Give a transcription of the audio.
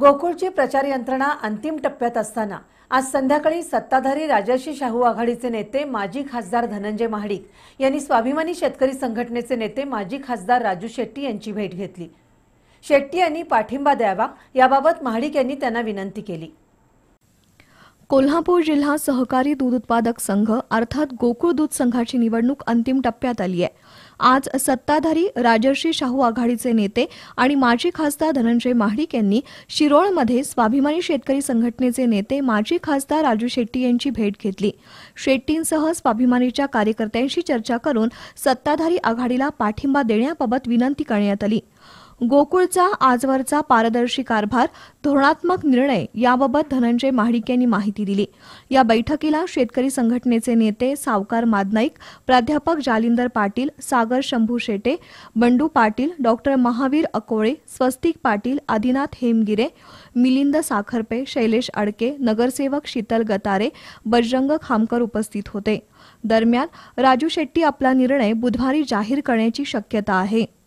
गोकुळची प्रचार यंत्रणा अंतिम टप्प्यात असताना आज संध्याकाळी सत्ताधारी राजर्षी शाहू आघाडीचे नेते माजी खासदार धनंजय महाडिक यांनी स्वाभिमानी शेतकरी संघटनेचे नेते माजी खासदार राजू शेट्टी यांची भेट घेतली शेट्टी यांनी पाठिंबा द्यावा याबाबत महाडिक यांनी त्यांना विनंती केली कोल्हापूर जिल्हा सहकारी दूध उत्पादक संघ अर्थात गोकुळ दूध संघाची निवडणूक अंतिम टप्प्यात आली आहे आज सत्ताधारी राजर्षी शाहू आघाडीचे नेते आणि माजी खासदार धनंजय महाडिक यांनी शिरोळमध्ये स्वाभिमानी शेतकरी संघटनेचे नेते माजी खासदार राजू शेट्टी यांची भेट घेतली शेट्टींसह स्वाभिमानीच्या कार्यकर्त्यांशी चर्चा करून सत्ताधारी आघाडीला पाठिंबा देण्याबाबत विनंती करण्यात आली गोकुळचा आजवरचा पारदर्शी कारभार धोरणात्मक निर्णय याबाबत धनंजय महाडिक यांनी माहिती दिली या बैठकीला शेतकरी संघटनेचे नेते सावकार मादनाईक प्राध्यापक जालिंदर पाटील सागर शंभू शेटे बंडू पाटील डॉक्टर महावीर अकोळे स्वस्तिक पाटील आदिनाथ हेमगिरे मिलिंद साखरपे शैलेश अडके नगरसेवक शीतल गतारे बजरंग खामकर उपस्थित होते दरम्यान राजू शेट्टी आपला निर्णय बुधवारी जाहीर करण्याची शक्यता आहे